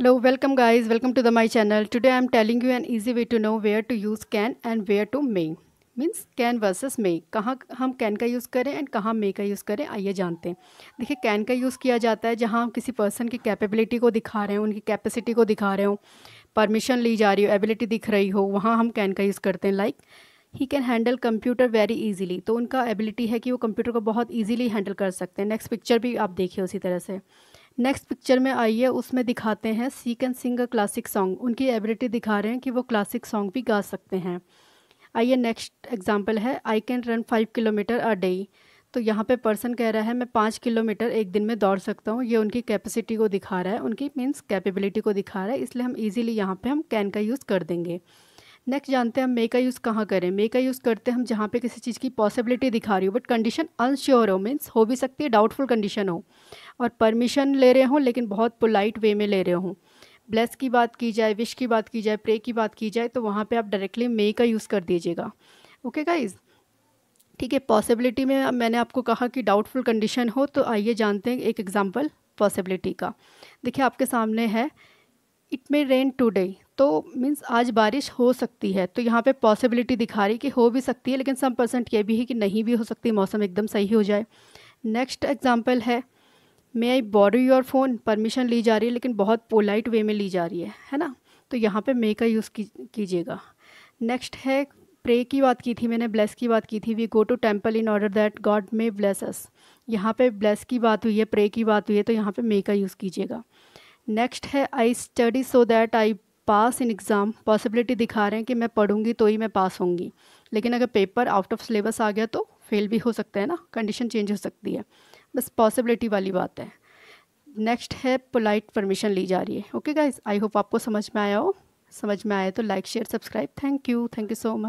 hello welcome welcome welcome to the the channel channel I am telling you an easy way to know where to use can and where to may means can versus may कहाँ हम can का use करें and कहाँ मे का use करें आइए जानते हैं देखिए कैन का यूज़ किया जाता है जहाँ हम किसी पर्सन की कैपेबिलिटी को दिखा रहे हैं उनकी कैपेसिटी को दिखा रहे हो परमिशन ली जा रही हो एबिलिटी दिख रही हो वहाँ हम कैन का यूज़ करते हैं like he can handle computer very easily तो उनका एबिलिटी है कि वो कंप्यूटर को बहुत ईजिली हैंडल कर सकते हैं नेक्स्ट पिक्चर भी आप देखिए उसी तरह से नेक्स्ट पिक्चर में आइए उसमें दिखाते हैं she can sing a classic song उनकी एबिलिटी दिखा रहे हैं कि वो क्लासिक सॉन्ग भी गा सकते हैं आइए नेक्स्ट एग्जाम्पल है I can run five kilometre a day तो यहाँ पे पर्सन कह रहा है मैं पाँच किलोमीटर एक दिन में दौड़ सकता हूँ ये उनकी कैपेसिटी को दिखा रहा है उनकी मीन्स कैपेबिलिटी को दिखा रहा है इसलिए हम ईजिली यहाँ पर हम कैन का यूज़ कर देंगे नेक्स्ट जानते हैं हम मे का यूज़ कहाँ करें मे का यूज़ करते हैं हम जहाँ पे किसी चीज़ की पॉसिबिलिटी दिखा रही हो बट कंडीशन अनश्योर हो मीन्स हो भी सकती है डाउटफुल कंडीशन हो और परमिशन ले रहे हों लेकिन बहुत पोलाइट वे में ले रहे हों ब्लेस की बात की जाए विश की बात की जाए प्रे की बात की जाए तो वहाँ पर आप डायरेक्टली मे का यूज़ कर दीजिएगा ओके गाइज़ ठीक है पॉसिबिलिटी में मैंने आपको कहा कि डाउटफुल कंडीशन हो तो आइए जानते हैं एक एग्ज़ाम्पल पॉसिबिलिटी का देखिए आपके सामने है इट मे रेन टूडे तो मीन्स आज बारिश हो सकती है तो यहाँ पे पॉसिबिलिटी दिखा रही कि हो भी सकती है लेकिन सम परसेंट ये भी है कि नहीं भी हो सकती मौसम एकदम सही हो जाए नेक्स्ट एग्जाम्पल है may I borrow your phone permission ली जा रही है लेकिन बहुत पोलाइट वे में ली जा रही है है ना तो यहाँ पे मे का यूज़ की, कीजिएगा नेक्स्ट है प्रे की बात की थी मैंने ब्लेस की बात की थी we go to temple in order that God may bless यहाँ पे ब्लेस की बात हुई है प्रे की बात हुई है तो यहाँ पे मे का यूज़ कीजिएगा नेक्स्ट है I study so that I pass in exam possibility दिखा रहे हैं कि मैं पढ़ूंगी तो ही मैं पास होंगी लेकिन अगर पेपर आउट ऑफ सिलेबस आ गया तो फेल भी हो सकता है ना कंडीशन चेंज हो सकती है बस पॉसिबिलिटी वाली बात है नेक्स्ट है पोलाइट परमिशन ली जा रही है ओके गाइज आई होप आपको समझ में आया हो समझ में आया तो like share subscribe thank you thank you so much